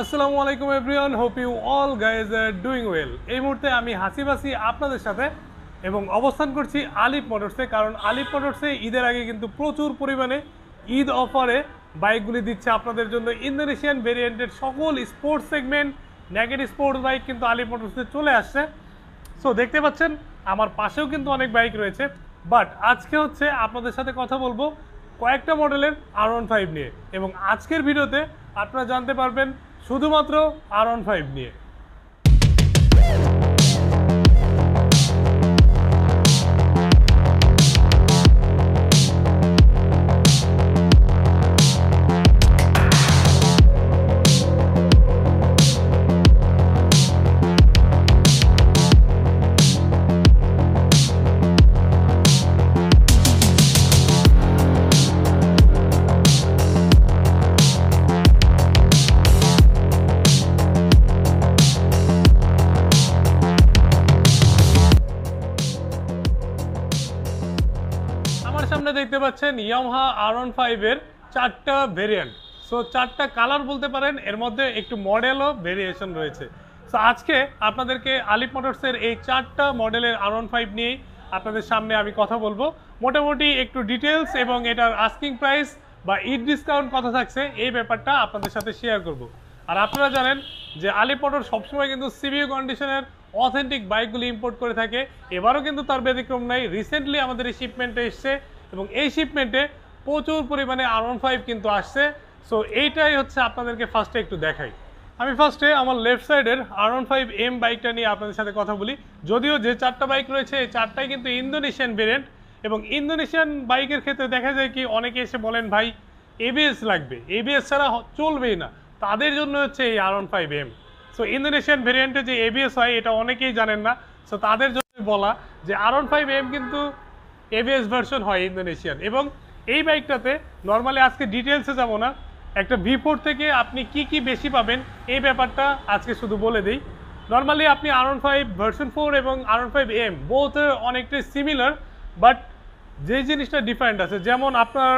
আসসালামু আলাইকুম everyone hope you all guys are doing well এই মুহূর্তে আমি হাসি বাসি আপনাদের সাথে এবং অবস্থান করছি আলিফ মোটরসে কারণ আলিফ মোটরসে ঈদের আগে কিন্তু প্রচুর পরিমাণে ঈদ অফারে বাইকগুলি দিচ্ছে আপনাদের জন্য ইন্দোনেশিয়ান ভেরিয়েন্টের সকল sports segment negative sports bike কিন্তু আলিফ মোটরসে চলে আসছে সো দেখতে পাচ্ছেন আমার পাশেও কিন্তু অনেক বাইক রয়েছে বাট আজকে হচ্ছে আপনাদের সাথে কথা বলবো কয়েকটা মডেলের আর ওয়ান ফাইভ নিয়ে এবং আজকের ভিডিওতে আপনারা জানতে পারবেন শুধুমাত্র আর ওয়ান ফাইভ নিয়ে আপনারা দেখতে পাচ্ছেন ইয়ামহা আর ওয়ান ফাইভের চারটা ভেরিয়েন্ট সো চারটা কালার বলতে পারেন এর মধ্যে একটু মডেলও ভেরিয়েশন রয়েছে সো আজকে আপনাদেরকে আলিপ মোটরসের এই চারটা মডেলের আর ওয়ান ফাইভ নিয়েই আপনাদের সামনে আমি কথা বলবো মোটামুটি একটু ডিটেলস এবং এটার আস্কিং প্রাইস বা ইট ডিসকাউন্ট কত থাকছে এই ব্যাপারটা আপনাদের সাথে শেয়ার করব। আর আপনারা জানেন যে আলিপ মোটর সবসময় কিন্তু সিভিউ কন্ডিশনের অথেন্টিক বাইকগুলি ইম্পোর্ট করে থাকে এবারও কিন্তু তার ব্যতিক্রম নাই রিসেন্টলি আমাদের এই শিপমেন্টে এসছে এবং এই শিপমেন্টে প্রচুর পরিমাণে আর ওয়ান ফাইভ কিন্তু আসছে সো এইটাই হচ্ছে আপনাদেরকে ফার্স্টে একটু দেখাই আমি ফার্স্টে আমার লেফট সাইডের আর ওয়ান ফাইভ এম বাইকটা নিয়ে আপনাদের সাথে কথা বলি যদিও যে চারটা বাইক রয়েছে এই চারটাই কিন্তু ইন্দোনেশিয়ান ভেরিয়েন্ট এবং ইন্দোনেশিয়ান বাইকের ক্ষেত্রে দেখা যায় কি অনেকে এসে বলেন ভাই এবিএস লাগবে এবিএস ছাড়া চলবেই না তাদের জন্য হচ্ছে এই R one five M so Indonesian ভেরিয়েন্টে যে এবিএস হয় এটা অনেকেই জানেন না সো তাদের জন্য বলা যে আর ওয়ান ফাইভ এম কিন্তু এভিএস ভার্সন হয় ইন্দোনেশিয়ান এবং এই বাইকটাতে নর্মালি আজকে ডিটেলসে যাব না একটা ভি থেকে আপনি কি কি বেশি পাবেন এই ব্যাপারটা আজকে শুধু বলে দিই নর্মালি আপনি R one five version four এবং R one five M both অনেকটাই সিমিলার বাট যে জিনিসটা ডিফারেন্ট আছে যেমন আপনার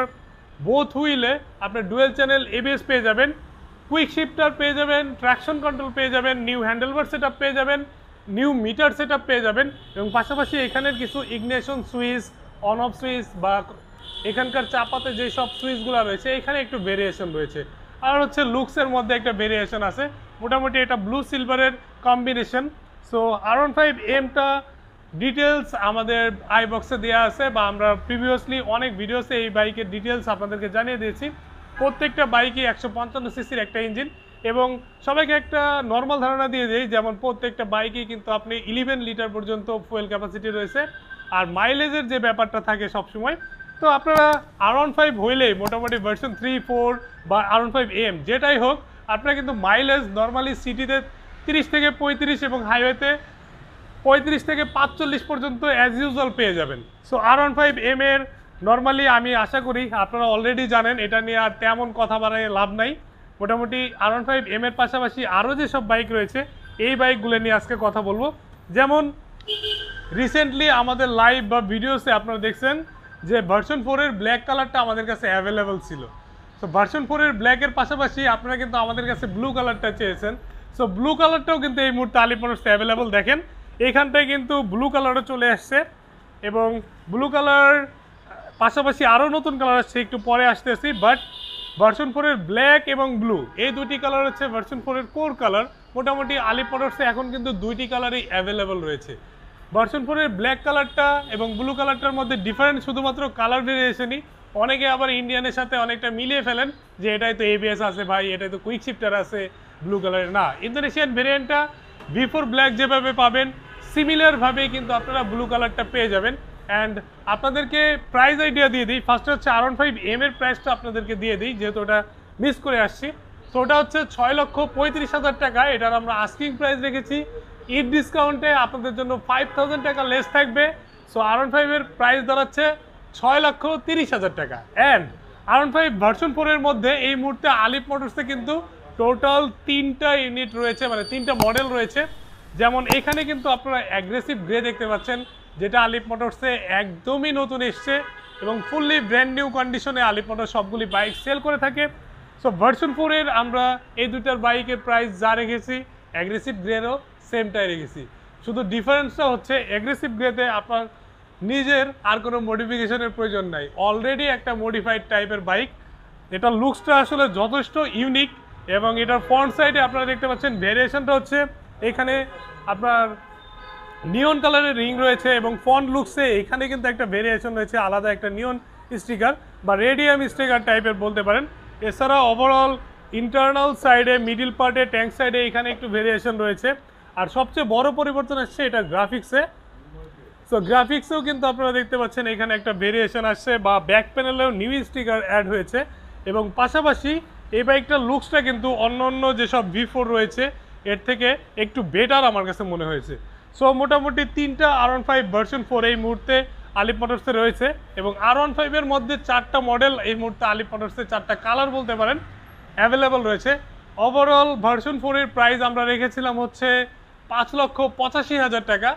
বোথ হুইলে আপনার ডুয়েল চ্যানেল এবিএস পেয়ে যাবেন কুইক শিফটার পেয়ে যাবেন ট্র্যাকশন কন্ট্রোল পেয়ে যাবেন নিউ হ্যান্ডেলবার সেট পেয়ে যাবেন নিউ মিটার সেট পেয়ে যাবেন এবং পাশাপাশি এখানের কিছু ignition switch on off switch বা এখানকার চাপাতে সব সুইচগুলো রয়েছে এখানে একটু ভেরিয়েশন রয়েছে আর হচ্ছে লুকসের মধ্যে একটা ভেরিয়েশন আছে মোটামুটি এটা ব্লু সিলভারের combination so R one five এমটা ডিটেলস আমাদের আই বক্সে দেওয়া আছে বা আমরা প্রিভিয়াসলি অনেক ভিডিওসে এই বাইকের ডিটেলস আপনাদেরকে জানিয়ে দিয়েছি প্রত্যেকটা বাইকই একশো পঞ্চান্ন সিসির একটা ইঞ্জিন এবং সবাইকে একটা নর্মাল ধারণা দিয়ে দিই যেমন প্রত্যেকটা বাইকেই কিন্তু আপনি ইলেভেন লিটার পর্যন্ত ফুয়েল ক্যাপাসিটি রয়েছে আর মাইলেজের যে ব্যাপারটা থাকে সবসময় তো আপনারা আর ওয়ান ফাইভ হইলে মোটামুটি ভার্সন থ্রি ফোর বা আর ওয়ান ফাইভ এম যেটাই হোক আপনারা কিন্তু মাইলেজ নর্মালি সিটিতে তিরিশ থেকে পঁয়ত্রিশ এবং হাইওয়েতে পঁয়ত্রিশ থেকে পাঁচচল্লিশ পর্যন্ত অ্যাজ ইউজুয়াল পেয়ে যাবেন so R one five M এর নর্মালি আমি আশা করি আপনারা অলরেডি জানেন এটা নিয়ে আর তেমন কথা বাড়ায় লাভ নাই মোটামুটি আর ওয়ান ফাইভ এম এর পাশাপাশি আরও যেসব বাইক রয়েছে এই বাইকগুলো নিয়ে আজকে কথা বলবো যেমন রিসেন্টলি আমাদের লাইভ বা ভিডিওসে আপনারা দেখছেন যে ভার্সন ফোরের ব্ল্যাক কালারটা আমাদের কাছে অ্যাভেলেবেল ছিল সো ভার্সন ফোরের ব্ল্যাকের পাশাপাশি আপনারা কিন্তু আমাদের কাছে ব্লু কালারটা চেয়েছেন সো ব্লু কালারটাও কিন্তু এই মুহূর্তে আলিপনার্সে অ্যাভেলেবেল দেখেন এখানটায় কিন্তু ব্লু কালারও চলে আসছে এবং ব্লু কালার পাশাপাশি আরও নতুন কালার আসছে একটু পরে আসতেছি বাট ভার্সন ফোরের ব্ল্যাক এবং ব্লু এই দুটি কালার হচ্ছে ভার্সন ফোরের কোর কালার মোটামুটি আলিপনার্সে এখন কিন্তু দুইটি কালারই অ্যাভেলেবেল রয়েছে বর্ষণপুরের ব্ল্যাক কালারটা এবং ব্লু কালারটার মধ্যে ডিফারেন্ট শুধুমাত্র কালার ভেরিয়েশনই অনেকে আবার ইন্ডিয়ানের সাথে অনেকটা মিলিয়ে ফেলেন যে এটাই তো এবিএস আছে ভাই এটাই তো কুইক শিফটার আছে ব্লু কালারের না ইন্দোনেশিয়ান ভেরিয়েন্টটা বিফোর ব্ল্যাক যেভাবে পাবেন সিমিলারভাবে কিন্তু আপনারা ব্লু কালারটা পেয়ে যাবেন অ্যান্ড আপনাদেরকে প্রাইস আইডিয়া দিয়ে দিই ফার্স্ট হচ্ছে আর ওয়ান ফাইভ এম এর প্রাইসটা আপনাদেরকে দিয়ে দিই যেহেতু ওটা মিস করে আসছি তো ওটা হচ্ছে ছয় লক্ষ পঁয়ত্রিশ হাজার টাকা এটার আমরা আস্কিং প্রাইস রেখেছি ঈদ ডিসকাউন্টে আপনাদের জন্য ফাইভ থাউজেন্ড টাকা লেস থাকবে সো আরন ফাইভের প্রাইস দাঁড়াচ্ছে ছয় লক্ষ তিরিশ হাজার টাকা অ্যান্ড আরন ফাইভ ভার্সন ফোরের মধ্যে এই মুহূর্তে আলিপ মোটরসে কিন্তু টোটাল তিনটা ইউনিট রয়েছে মানে তিনটা মডেল রয়েছে যেমন এখানে কিন্তু আপনারা অ্যাগ্রেসিভ গ্রে দেখতে পাচ্ছেন যেটা আলিপ মোটরসে একদমই নতুন এসছে এবং ফুললি ব্র্যান্ড নিউ কন্ডিশনে আলিপ মোটর সবগুলি বাইক সেল করে থাকে সো ভার্সন ফোরের আমরা এই দুটার বাইকের প্রাইস যা রেখেছি অ্যাগ্রেসিভ গ্রেরও সেমটাই রেখেছি শুধু ডিফারেন্সটা হচ্ছে অ্যাগ্রেসিভ গ্রেতে আপনার নিজের আর কোনো মডিফিকেশনের প্রয়োজন নাই অলরেডি একটা মডিফাইড টাইপের বাইক এটা লুকসটা আসলে যথেষ্ট ইউনিক এবং এটার ফ্রন্ট সাইডে আপনারা দেখতে পাচ্ছেন ভেরিয়েশনটা হচ্ছে এখানে আপনার নিয়ন কালারের রিং রয়েছে এবং ফন্ট লুকসে এখানে কিন্তু একটা ভেরিয়েশন রয়েছে আলাদা একটা নিয়ন স্টিকার বা রেডিয়াম স্টিকার টাইপের বলতে পারেন এছাড়া ওভারঅল ইন্টারনাল সাইডে মিডিল পার্টে ট্যাঙ্ক সাইডে এখানে একটু ভেরিয়েশন রয়েছে আর সবচেয়ে বড় পরিবর্তন আসছে এটা গ্রাফিক্সে সো গ্রাফিক্সেও কিন্তু আপনারা দেখতে পাচ্ছেন এখানে একটা ভেরিয়েশন আসছে বা ব্যাক প্যানেলেও নিউ স্টিকার অ্যাড হয়েছে এবং পাশাপাশি এই বাইকটার লুকসটা কিন্তু অন্য অন্য যেসব ভি ফোর রয়েছে এর থেকে একটু বেটার আমার কাছে মনে হয়েছে সো মোটামুটি তিনটা R one five version four এই মুহূর্তে আলিপ মোটরসে রয়েছে এবং আর ওয়ান ফাইভের মধ্যে চারটা মডেল এই মুহূর্তে আলিপ মোটরসে চারটা কালার বলতে পারেন অ্যাভেলেবল রয়েছে ওভারঅল ভার্সন ফোরের প্রাইস আমরা রেখেছিলাম হচ্ছে পাঁচ লক্ষ পঁচাশি হাজার টাকা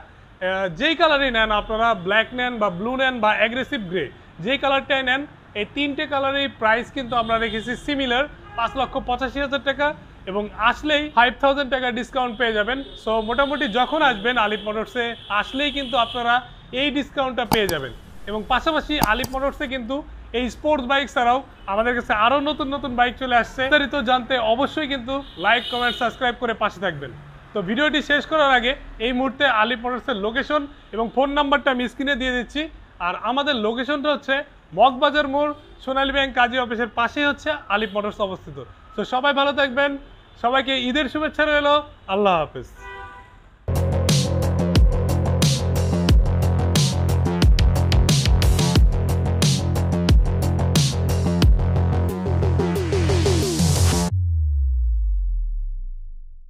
যেই কালারই নেন আপনারা ব্ল্যাক নেন বা ব্লু নেন বা অ্যাগ্রেসিভ গ্রে যেই কালারটাই নেন এই তিনটে কালারের প্রাইস কিন্তু আমরা রেখেছি সিমিলার পাঁচ লক্ষ পঁচাশি হাজার টাকা এবং আসলেই ফাইভ থাউজেন্ড টাকা ডিসকাউন্ট পেয়ে যাবেন সো মোটামুটি যখন আসবেন আলিপ মোটরসে আসলেই কিন্তু আপনারা এই ডিসকাউন্টটা পেয়ে যাবেন এবং পাশাপাশি আলিপ মোটরসে কিন্তু এই স্পোর্টস বাইক ছাড়াও আমাদের কাছে আরও নতুন নতুন বাইক চলে আসছে বিস্তারিত জানতে অবশ্যই কিন্তু লাইক কমেন্ট সাবস্ক্রাইব করে পাশে থাকবেন তো ভিডিওটি শেষ করার আগে এই মুহূর্তে আলী মোটরসের লোকেশন এবং ফোন নাম্বারটা আমি স্ক্রিনে দিয়ে দিচ্ছি আর আমাদের লোকেশনটা হচ্ছে মগবাজার মোড় সোনালী ব্যাংক কাজী অফিসের পাশেই হচ্ছে আলী মোটরস অবস্থিত তো সবাই ভালো থাকবেন সবাইকে ঈদের শুভেচ্ছা রইল আল্লাহ হাফেজ